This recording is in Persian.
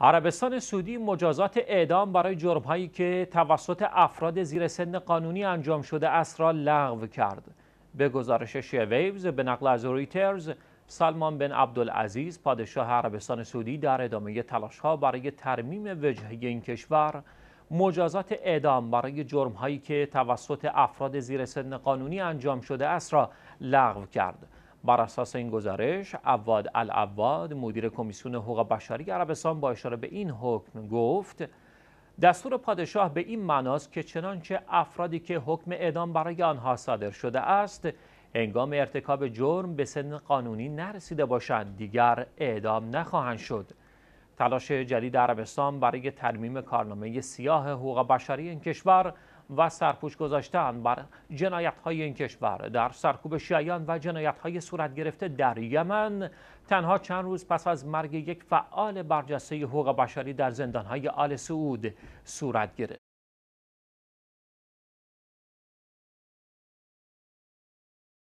عربستان سعودی مجازات اعدام برای جرمهایی که توسط افراد زیر سن قانونی انجام شده است را لغو کرد. به گزارش شیویوز به نقل از رویترز، سلمان بن عبدالعزیز پادشاه عربستان سعودی در ادامه تلاشها برای ترمیم وجهه این کشور مجازات اعدام برای جرمهایی که توسط افراد زیر سن قانونی انجام شده است را لغو کرد. بر اساس این گزارش عواد العواد مدیر کمیسیون حقوق بشری عربستان با اشاره به این حکم گفت دستور پادشاه به این معناست که چنانچه افرادی که حکم اعدام برای آنها صادر شده است انگام ارتکاب جرم به سن قانونی نرسیده باشند دیگر اعدام نخواهند شد تلاش جدید عربستان برای ترمیم کارنامه سیاه حقوق بشری این کشور و سرپوش گذاشتن بر جنایت های این کشور در سرکوب شیعیان و جنایت های صورت گرفته در یمن تنها چند روز پس از مرگ یک فعال برجسته حقوق بشری در زندان های آل سعود صورت گرفت